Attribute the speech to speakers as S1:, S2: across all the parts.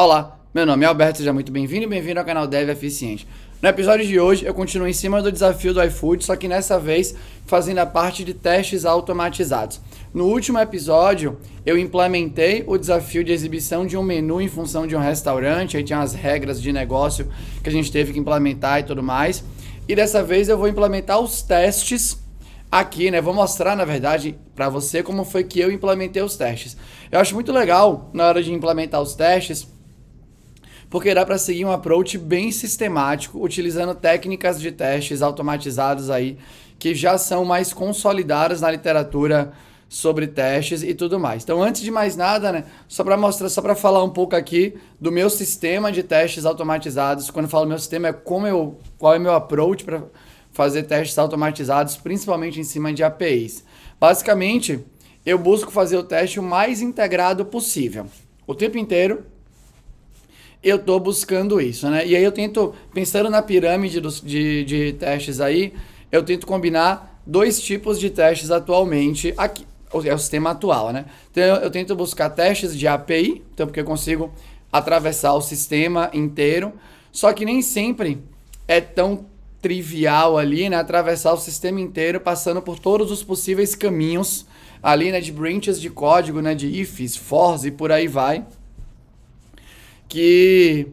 S1: Olá, meu nome é Alberto, seja muito bem-vindo e bem-vindo ao canal Dev Eficiente. No episódio de hoje, eu continuo em cima do desafio do iFood, só que nessa vez fazendo a parte de testes automatizados. No último episódio, eu implementei o desafio de exibição de um menu em função de um restaurante, aí tinha as regras de negócio que a gente teve que implementar e tudo mais. E dessa vez eu vou implementar os testes aqui, né? Vou mostrar, na verdade, para você como foi que eu implementei os testes. Eu acho muito legal na hora de implementar os testes porque dá para seguir um approach bem sistemático, utilizando técnicas de testes automatizados aí, que já são mais consolidadas na literatura sobre testes e tudo mais. Então, antes de mais nada, né, só para mostrar, só para falar um pouco aqui do meu sistema de testes automatizados. Quando eu falo meu sistema, é como eu, qual é meu approach para fazer testes automatizados, principalmente em cima de APIs. Basicamente, eu busco fazer o teste o mais integrado possível. O tempo inteiro eu estou buscando isso, né? E aí eu tento, pensando na pirâmide dos, de, de testes aí, eu tento combinar dois tipos de testes atualmente aqui. É o sistema atual, né? Então eu, tento buscar testes de API, então porque eu consigo atravessar o sistema inteiro. Só que nem sempre é tão trivial ali, né? Atravessar o sistema inteiro, passando por todos os possíveis caminhos ali, né? De branches de código, né? De ifs, fors e por aí vai que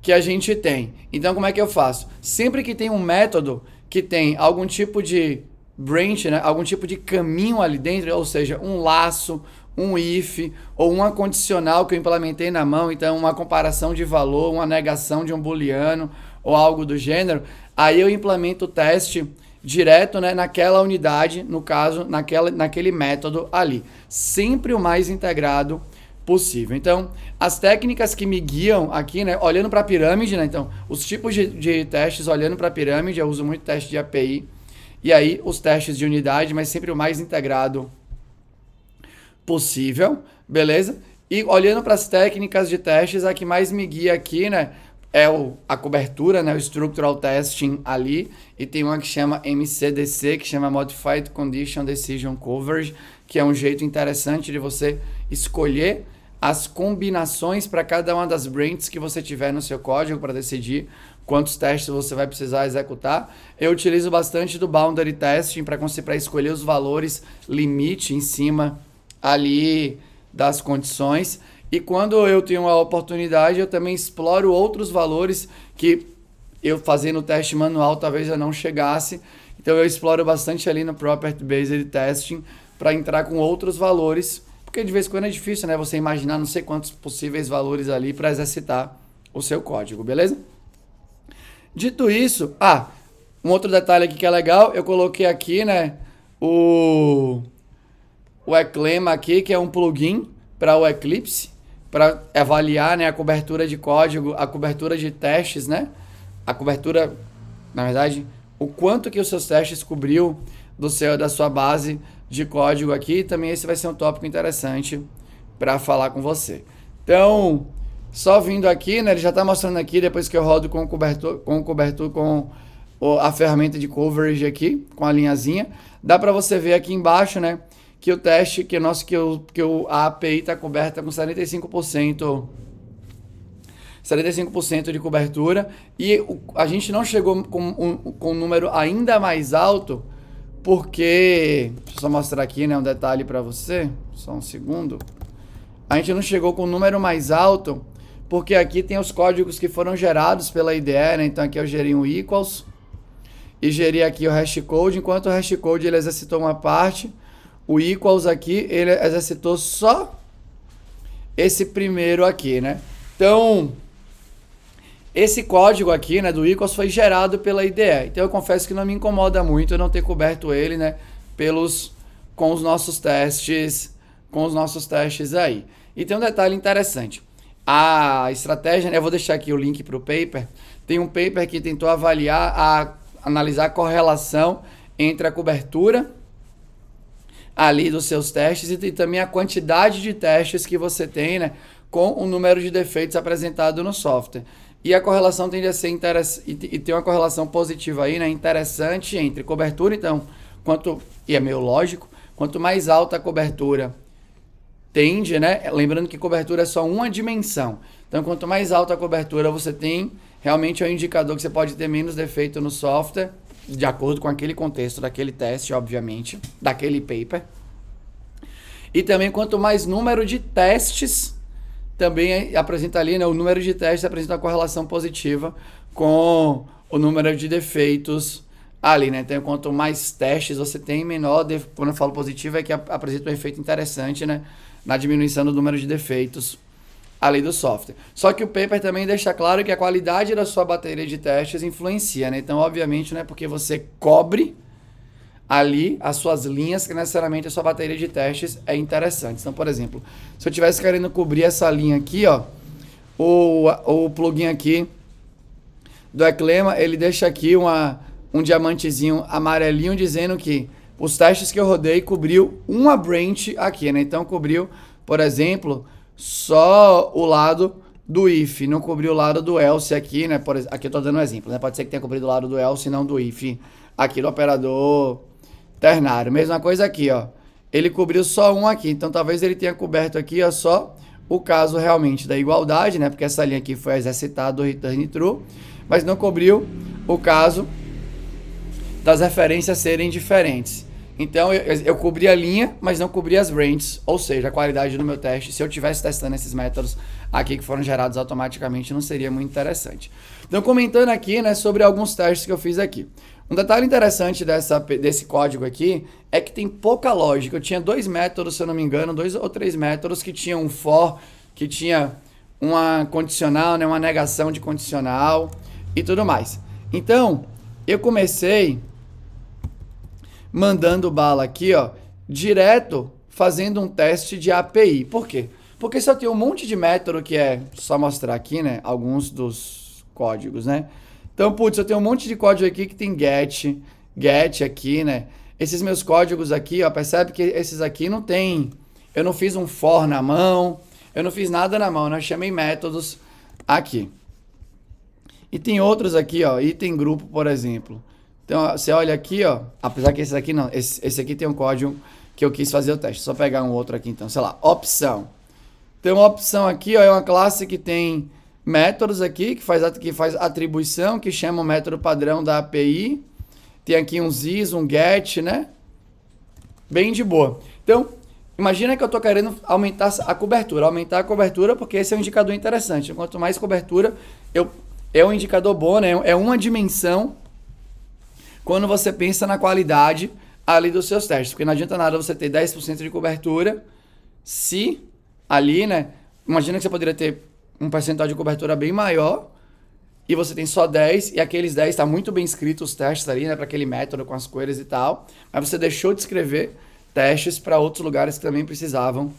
S1: que a gente tem. Então, como é que eu faço? Sempre que tem um método que tem algum tipo de branch, né? algum tipo de caminho ali dentro, ou seja, um laço, um if ou uma condicional que eu implementei na mão, então uma comparação de valor, uma negação de um booleano ou algo do gênero, aí eu implemento o teste direto né, naquela unidade, no caso, naquela, naquele método ali. Sempre o mais integrado possível. Então, as técnicas que me guiam aqui, né, olhando para a pirâmide, né, então, os tipos de, de testes olhando para a pirâmide, eu uso muito teste de API, e aí os testes de unidade, mas sempre o mais integrado possível, beleza? E olhando para as técnicas de testes, a que mais me guia aqui, né, é o, a cobertura, né, o structural testing ali, e tem uma que chama MCDC, que chama Modified Condition Decision Coverage, que é um jeito interessante de você escolher as combinações para cada uma das brands que você tiver no seu código para decidir quantos testes você vai precisar executar. Eu utilizo bastante do boundary testing para escolher os valores limite em cima ali das condições. E quando eu tenho a oportunidade, eu também exploro outros valores que eu fazendo o teste manual talvez eu não chegasse. Então eu exploro bastante ali no Property Based Testing para entrar com outros valores porque de vez em quando é difícil, né? Você imaginar não sei quantos possíveis valores ali para exercitar o seu código, beleza? Dito isso, ah, um outro detalhe aqui que é legal, eu coloquei aqui, né, o o Eclema aqui, que é um plugin para o Eclipse, para avaliar, né, a cobertura de código, a cobertura de testes, né? A cobertura, na verdade, o quanto que os seus testes cobriu do seu da sua base de código aqui. Também esse vai ser um tópico interessante para falar com você. Então, só vindo aqui, né? Ele já está mostrando aqui, depois que eu rodo com o cobertor, com o cobertor, com a ferramenta de coverage aqui, com a linhazinha, dá para você ver aqui embaixo, né? Que o teste, que, nosso, que, o, que o, a API está coberta com 75%. 75% de cobertura e a gente não chegou com um, com um número ainda mais alto porque, deixa eu só mostrar aqui, né, um detalhe para você, só um segundo. A gente não chegou com o um número mais alto, porque aqui tem os códigos que foram gerados pela IDE, né? Então aqui eu gerei um equals e gerei aqui o hash code, enquanto o hash code ele exercitou uma parte, o equals aqui ele exercitou só esse primeiro aqui, né? Então, esse código aqui, né, do ICOS foi gerado pela IDE. Então eu confesso que não me incomoda muito eu não ter coberto ele, né, pelos com os nossos testes, com os nossos testes aí. E tem um detalhe interessante. A estratégia, né, eu vou deixar aqui o link para o paper. Tem um paper que tentou avaliar a analisar a correlação entre a cobertura ali dos seus testes e, e também a quantidade de testes que você tem, né, com o número de defeitos apresentado no software. E a correlação tende a ser interessante, e tem uma correlação positiva aí, né? Interessante entre cobertura, então, quanto, e é meio lógico, quanto mais alta a cobertura tende, né? Lembrando que cobertura é só uma dimensão. Então, quanto mais alta a cobertura você tem, realmente é um indicador que você pode ter menos defeito no software, de acordo com aquele contexto daquele teste, obviamente, daquele paper. E também quanto mais número de testes também apresenta ali né, o número de testes apresenta uma correlação positiva com o número de defeitos ali, né? Então, quanto mais testes você tem, menor, de... quando eu falo positivo, é que apresenta um efeito interessante, né? Na diminuição do número de defeitos ali do software. Só que o paper também deixa claro que a qualidade da sua bateria de testes influencia, né? Então, obviamente, não é porque você cobre ali as suas linhas, que necessariamente a sua bateria de testes é interessante. Então, por exemplo, se eu tivesse querendo cobrir essa linha aqui, ó, ou, o plugin aqui do Eclema, ele deixa aqui uma, um diamantezinho amarelinho dizendo que os testes que eu rodei cobriu uma branch aqui, né? Então cobriu, por exemplo, só o lado do if, não cobriu o lado do else aqui, né? Por, aqui eu tô dando um exemplo, né? Pode ser que tenha cobrido o lado do else, não do if aqui do operador ternário. Mesma coisa aqui, ó. Ele cobriu só um aqui, então talvez ele tenha coberto aqui, ó, só o caso realmente da igualdade, né? Porque essa linha aqui foi exercitada do return true, mas não cobriu o caso das referências serem diferentes. Então eu, eu cobri a linha, mas não cobri as ranges, ou seja, a qualidade do meu teste, se eu tivesse testando esses métodos aqui que foram gerados automaticamente, não seria muito interessante. Então comentando aqui, né, sobre alguns testes que eu fiz aqui. Um detalhe interessante dessa, desse código aqui é que tem pouca lógica. Eu tinha dois métodos, se eu não me engano, dois ou três métodos que tinham um for, que tinha uma condicional, né, uma negação de condicional e tudo mais. Então, eu comecei mandando bala aqui, ó, direto fazendo um teste de API. Por quê? Porque só tem um monte de método que é, só mostrar aqui, né, alguns dos códigos, né? Então, putz, eu tenho um monte de código aqui que tem get, get aqui, né? Esses meus códigos aqui, ó, percebe que esses aqui não tem. Eu não fiz um for na mão, eu não fiz nada na mão, né? Eu chamei métodos aqui. E tem outros aqui, ó, item grupo, por exemplo. Então, ó, você olha aqui, ó, apesar que esse aqui não, esse, esse aqui tem um código que eu quis fazer o teste. Só pegar um outro aqui, então, sei lá, opção. Tem uma opção aqui, ó, é uma classe que tem métodos aqui, que faz, que faz atribuição, que chama o método padrão da API. Tem aqui um zis um get, né? Bem de boa. Então, imagina que eu estou querendo aumentar a cobertura. Aumentar a cobertura porque esse é um indicador interessante. Então, quanto mais cobertura, eu, é um indicador bom, né? É uma dimensão quando você pensa na qualidade ali dos seus testes. Porque não adianta nada você ter 10% de cobertura se ali, né? Imagina que você poderia ter um percentual de cobertura bem maior e você tem só 10, e aqueles 10 está muito bem escrito os testes ali, né, para aquele método com as cores e tal, mas você deixou de escrever testes para outros lugares que também precisavam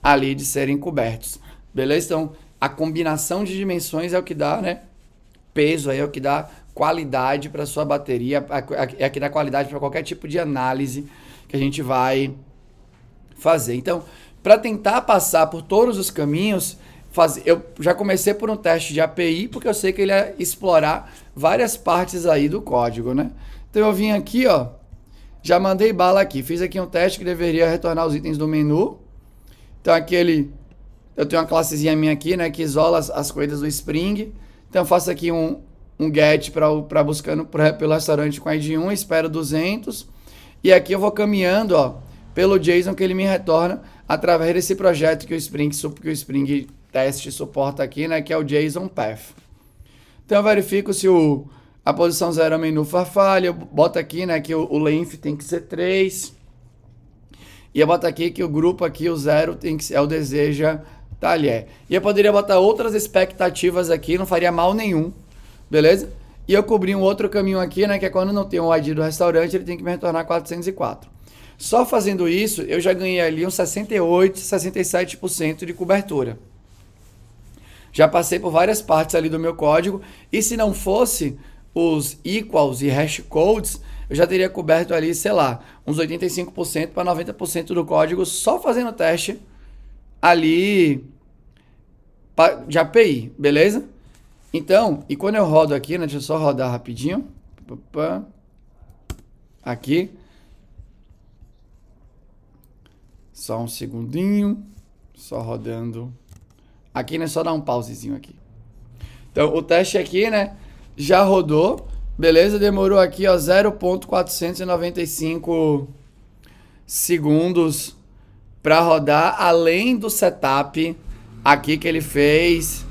S1: ali de serem cobertos. Beleza? Então, a combinação de dimensões é o que dá, né? Peso aí é o que dá qualidade para sua bateria, é o que dá qualidade para qualquer tipo de análise que a gente vai fazer. Então, para tentar passar por todos os caminhos, fazer. Eu já comecei por um teste de API, porque eu sei que ele ia explorar várias partes aí do código, né? Então eu vim aqui, ó. Já mandei bala aqui. Fiz aqui um teste que deveria retornar os itens do menu. Então aquele. Eu tenho uma classezinha minha aqui, né? Que isola as, as coisas do Spring. Então eu faço aqui um, um get para buscando pra, pelo restaurante com ID 1, espero 200. E aqui eu vou caminhando, ó, pelo JSON que ele me retorna através desse projeto que o Spring, que o Spring teste tá, suporta aqui, né, que é o JSON path. Então eu verifico se o, a posição zero é menu farfalha, eu boto aqui, né, que o, o length tem que ser 3. E eu boto aqui que o grupo aqui, o zero, tem que ser, é o deseja talher. Tá, é. E eu poderia botar outras expectativas aqui, não faria mal nenhum, beleza? E eu cobri um outro caminho aqui, né, que é quando não tem o um ID do restaurante, ele tem que me retornar 404. Só fazendo isso, eu já ganhei ali uns 68, 67% de cobertura. Já passei por várias partes ali do meu código e se não fosse os equals e hash codes, eu já teria coberto ali, sei lá, uns 85% para 90% do código só fazendo teste ali de API, beleza? Então, e quando eu rodo aqui, né, deixa eu só rodar rapidinho. Aqui. Só um segundinho. Só rodando. Aqui, né? Só dar um pausezinho aqui. Então, o teste aqui, né? Já rodou. Beleza? Demorou aqui, ó, 0.495 segundos para rodar, além do setup aqui que ele fez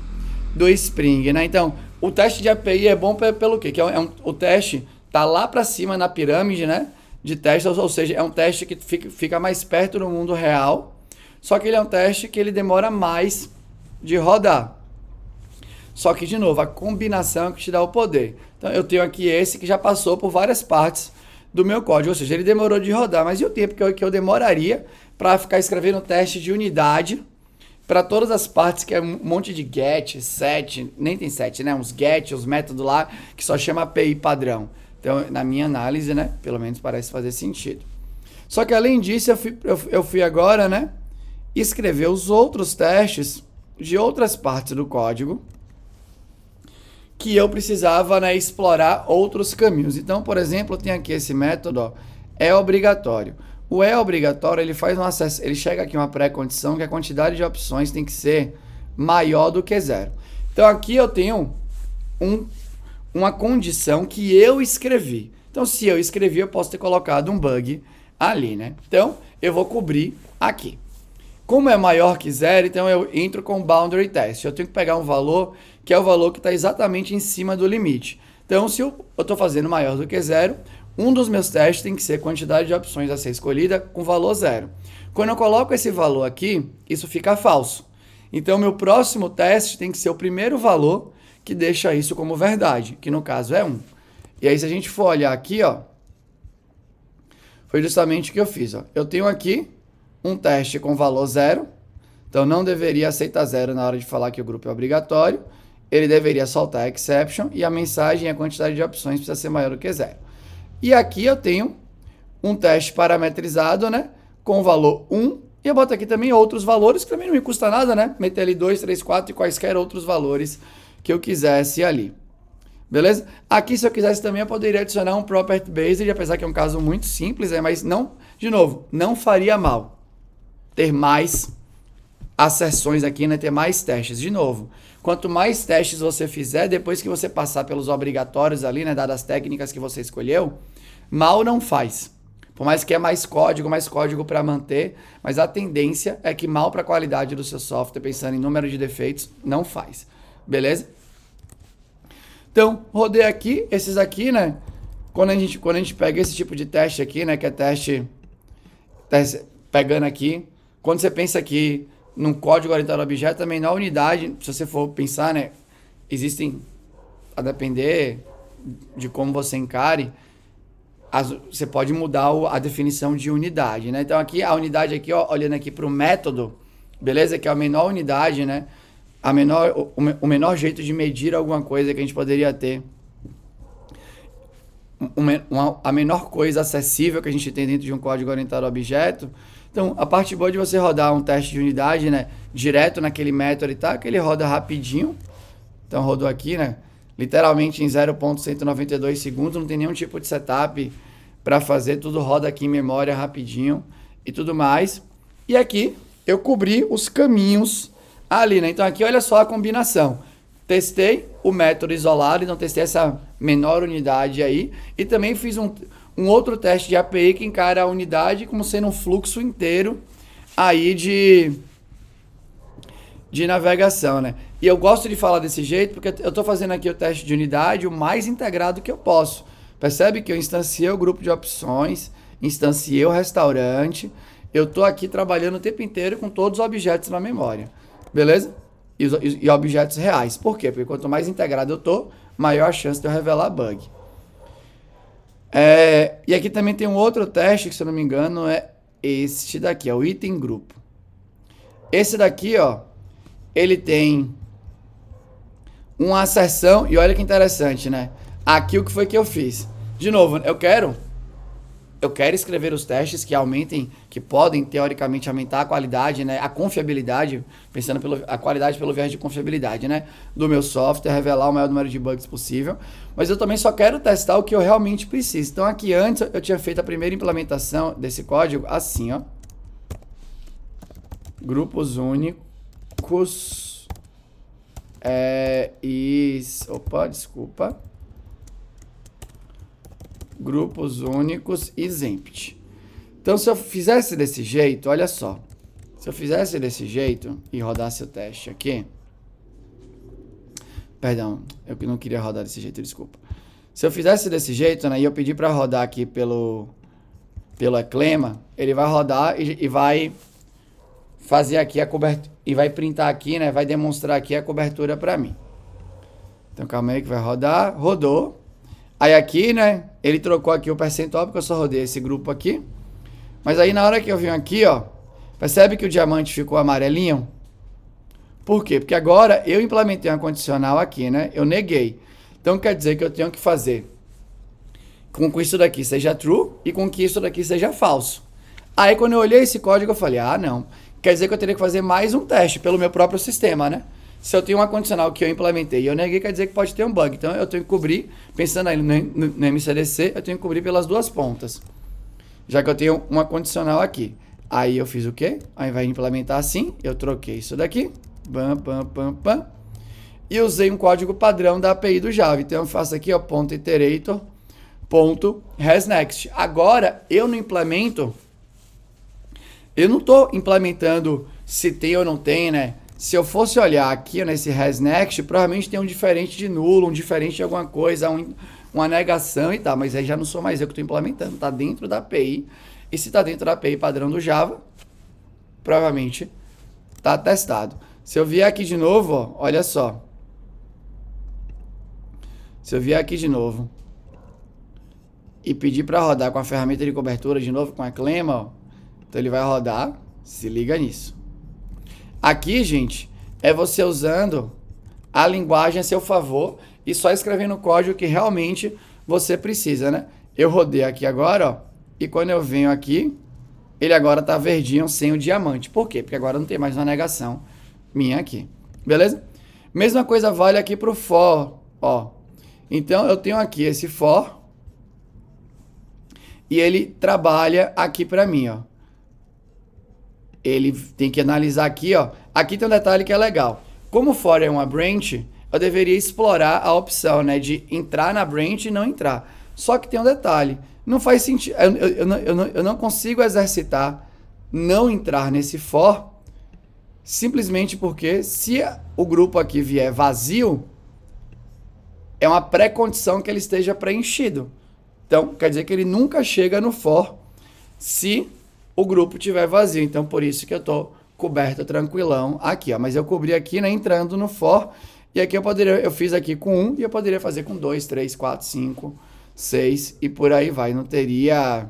S1: do Spring, né? Então, o teste de API é bom pelo quê? Que é um, é um o teste tá lá para cima na pirâmide, né? De testes ou, ou seja, é um teste que fica, fica mais perto do mundo real. Só que ele é um teste que ele demora mais de rodar. Só que, de novo, a combinação é que te dá o poder. Então, eu tenho aqui esse que já passou por várias partes do meu código. Ou seja, ele demorou de rodar, mas e o tempo que eu, que eu demoraria para ficar escrevendo teste de unidade para todas as partes, que é um monte de get, set, nem tem set, né? Uns get, uns métodos lá, que só chama API padrão. Então, na minha análise, né? Pelo menos parece fazer sentido. Só que, além disso, eu fui, eu, eu fui agora, né? Escrever os outros testes de outras partes do código que eu precisava né, explorar outros caminhos. Então, por exemplo, tem aqui esse método, ó, é obrigatório. O é obrigatório, ele faz um acesso, ele chega aqui uma pré-condição que a quantidade de opções tem que ser maior do que zero. Então aqui eu tenho um, uma condição que eu escrevi. Então se eu escrevi, eu posso ter colocado um bug ali, né? Então eu vou cobrir aqui. Como é maior que zero, então eu entro com boundary test. Eu tenho que pegar um valor que é o valor que está exatamente em cima do limite. Então, se eu estou fazendo maior do que zero, um dos meus testes tem que ser quantidade de opções a ser escolhida com valor zero. Quando eu coloco esse valor aqui, isso fica falso. Então, meu próximo teste tem que ser o primeiro valor que deixa isso como verdade, que no caso é 1. E aí, se a gente for olhar aqui, ó, foi justamente o que eu fiz. Ó. Eu tenho aqui um teste com valor zero, então não deveria aceitar zero na hora de falar que o grupo é obrigatório, ele deveria soltar a exception e a mensagem a quantidade de opções precisa ser maior do que zero. E aqui eu tenho um teste parametrizado, né, com valor 1, e eu boto aqui também outros valores, que também não me custa nada, né, meter ali 2, 3, 4 e quaisquer outros valores que eu quisesse ali. Beleza? Aqui, se eu quisesse também, eu poderia adicionar um property based, apesar que é um caso muito simples, né? mas não, de novo, não faria mal ter mais acessões aqui, né? Ter mais testes. De novo, quanto mais testes você fizer, depois que você passar pelos obrigatórios ali, né? Dadas as técnicas que você escolheu, mal não faz. Por mais que é mais código, mais código para manter, mas a tendência é que mal para a qualidade do seu software, pensando em número de defeitos, não faz. Beleza? Então, rodei aqui, esses aqui, né? Quando a gente, quando a gente pega esse tipo de teste aqui, né? Que é teste, teste pegando aqui, quando você pensa aqui num código orientado a objeto, também na unidade, se você for pensar, né, existem, a depender de como você encare, as, você pode mudar o, a definição de unidade, né? Então aqui a unidade aqui, ó, olhando aqui para o método, beleza? Que é a menor unidade, né? A menor, o, o, menor jeito de medir alguma coisa que a gente poderia ter. Uma, uma, a menor coisa acessível que a gente tem dentro de um código orientado a objeto então, a parte boa de você rodar um teste de unidade, né? Direto naquele método e tal, é que ele roda rapidinho. Então, rodou aqui, né? Literalmente em 0.192 segundos, não tem nenhum tipo de setup para fazer, tudo roda aqui em memória rapidinho e tudo mais. E aqui eu cobri os caminhos ali, né? Então aqui olha só a combinação. Testei o método isolado, então testei essa menor unidade aí e também fiz um, um outro teste de API que encara a unidade como sendo um fluxo inteiro aí de, de navegação, né? E eu gosto de falar desse jeito porque eu estou fazendo aqui o teste de unidade o mais integrado que eu posso. Percebe que eu instanciei o grupo de opções, instanciei o restaurante, eu estou aqui trabalhando o tempo inteiro com todos os objetos na memória, beleza? E, e, e objetos reais. Por quê? Porque quanto mais integrado eu estou, maior a chance de eu revelar bug. É, e aqui também tem um outro teste, que se eu não me engano, é este daqui, é o item grupo. Esse daqui, ó, ele tem uma acessão, e olha que interessante, né? Aqui o que foi que eu fiz. De novo, eu quero eu quero escrever os testes que aumentem, que podem teoricamente aumentar a qualidade, né, a confiabilidade, pensando pelo, a qualidade pelo viés de confiabilidade, né, do meu software, revelar o maior número de bugs possível, mas eu também só quero testar o que eu realmente preciso. Então aqui antes eu tinha feito a primeira implementação desse código assim, ó. Grupos únicos é, e opa, desculpa grupos únicos exempt. Então, se eu fizesse desse jeito, olha só. Se eu fizesse desse jeito e rodasse o teste aqui... Perdão, eu não queria rodar desse jeito, desculpa. Se eu fizesse desse jeito, né, e eu pedir para rodar aqui pelo, pelo Eclema, ele vai rodar e, e vai fazer aqui a cobertura, e vai printar aqui, né, vai demonstrar aqui a cobertura para mim. Então, calma aí que vai rodar, rodou. Aí aqui, né, ele trocou aqui o percentual, porque eu só rodei esse grupo aqui. Mas aí na hora que eu vim aqui, ó, percebe que o diamante ficou amarelinho? Por quê? Porque agora eu implementei uma condicional aqui, né? Eu neguei. Então quer dizer que eu tenho que fazer com que isso daqui seja true e com que isso daqui seja falso. Aí quando eu olhei esse código, eu falei, ah, não. Quer dizer que eu teria que fazer mais um teste pelo meu próprio sistema, né? se eu tenho uma condicional que eu implementei e eu neguei, quer dizer que pode ter um bug. Então eu tenho que cobrir, pensando aí no, no, no MCDC, eu tenho que cobrir pelas duas pontas. Já que eu tenho uma condicional aqui. Aí eu fiz o quê? Aí vai implementar assim, eu troquei isso daqui. bam bam bam E usei um código padrão da API do Java. Então eu faço aqui, ó, ponto iterator, ponto resnext. Agora eu não implemento... Eu não estou implementando se tem ou não tem, né? se eu fosse olhar aqui nesse ResNext, provavelmente tem um diferente de nulo, um diferente de alguma coisa, um, uma negação e tal, mas aí já não sou mais eu que estou implementando, está dentro da API. E se está dentro da API padrão do Java, provavelmente está testado. Se eu vier aqui de novo, ó, olha só. Se eu vier aqui de novo e pedir para rodar com a ferramenta de cobertura de novo, com a Clema, ó, então ele vai rodar, se liga nisso. Aqui, gente, é você usando a linguagem a seu favor e só escrevendo o código que realmente você precisa, né? Eu rodei aqui agora, ó, e quando eu venho aqui, ele agora tá verdinho sem o diamante. Por quê? Porque agora não tem mais uma negação minha aqui. Beleza? Mesma coisa vale aqui pro for, ó. Então eu tenho aqui esse for e ele trabalha aqui para mim, ó ele tem que analisar aqui, ó. Aqui tem um detalhe que é legal. Como for é uma branch, eu deveria explorar a opção, né, de entrar na branch e não entrar. Só que tem um detalhe, não faz sentido, eu, eu, eu, eu, eu não consigo exercitar não entrar nesse for, simplesmente porque se o grupo aqui vier vazio, é uma pré-condição que ele esteja preenchido. Então, quer dizer que ele nunca chega no for se o grupo tiver vazio. Então, por isso que eu estou coberto tranquilão aqui, ó. Mas eu cobri aqui, né, entrando no for, e aqui eu poderia, eu fiz aqui com um, e eu poderia fazer com dois, três, quatro, cinco, seis, e por aí vai. Não teria,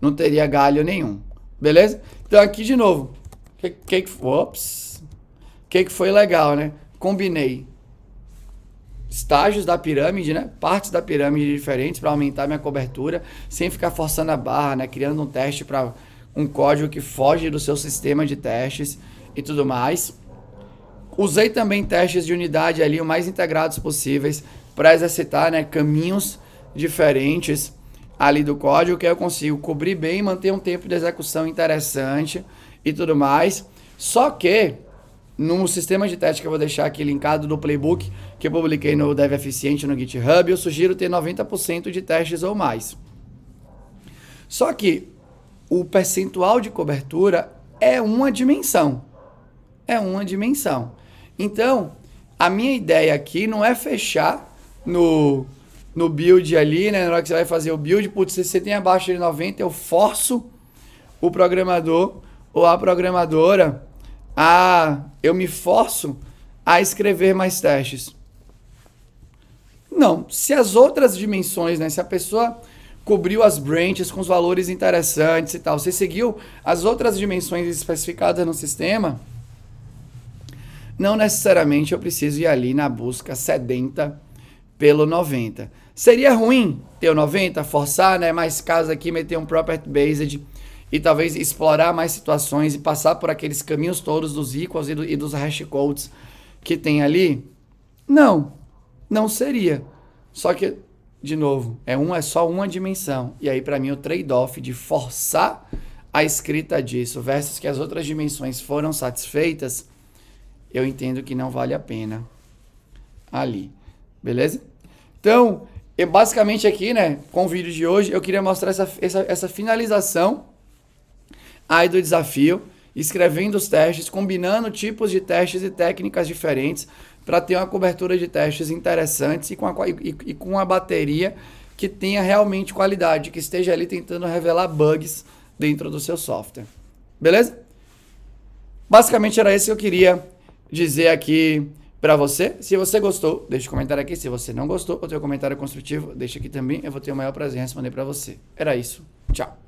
S1: não teria galho nenhum, beleza? Então, aqui de novo, que, que, ops, que, que foi legal, né? Combinei estágios da pirâmide, né? Partes da pirâmide diferentes para aumentar minha cobertura, sem ficar forçando a barra, né? Criando um teste para um código que foge do seu sistema de testes e tudo mais. Usei também testes de unidade ali o mais integrados possíveis para exercitar, né, caminhos diferentes ali do código que eu consigo cobrir bem, manter um tempo de execução interessante e tudo mais. Só que no sistema de teste que eu vou deixar aqui linkado do playbook que eu publiquei no Dev Eficiente no GitHub, eu sugiro ter 90% de testes ou mais. Só que o percentual de cobertura é uma dimensão. É uma dimensão. Então, a minha ideia aqui não é fechar no, no build ali, né? Na hora que você vai fazer o build, putz, se você tem abaixo de 90, eu forço o programador ou a programadora a eu me forço a escrever mais testes. Não. Se as outras dimensões, né? Se a pessoa cobriu as branches com os valores interessantes e tal, você seguiu as outras dimensões especificadas no sistema, não necessariamente eu preciso ir ali na busca sedenta pelo 90. Seria ruim ter o 90, forçar, né? Mais caso aqui, meter um property based e talvez explorar mais situações e passar por aqueles caminhos todos dos equals e, do, e dos hash codes que tem ali? Não, não seria. Só que, de novo, é, um, é só uma dimensão. E aí, para mim, o trade-off de forçar a escrita disso versus que as outras dimensões foram satisfeitas, eu entendo que não vale a pena ali. Beleza? Então, eu basicamente aqui, né, com o vídeo de hoje, eu queria mostrar essa, essa, essa finalização aí do desafio, escrevendo os testes, combinando tipos de testes e técnicas diferentes para ter uma cobertura de testes interessantes e com, a, e, e com uma bateria que tenha realmente qualidade, que esteja ali tentando revelar bugs dentro do seu software. Beleza? Basicamente era isso que eu queria dizer aqui para você. Se você gostou, deixa o um comentário aqui. Se você não gostou, ou tem um comentário construtivo, deixa aqui também. Eu vou ter o maior prazer em responder para você. Era isso. Tchau.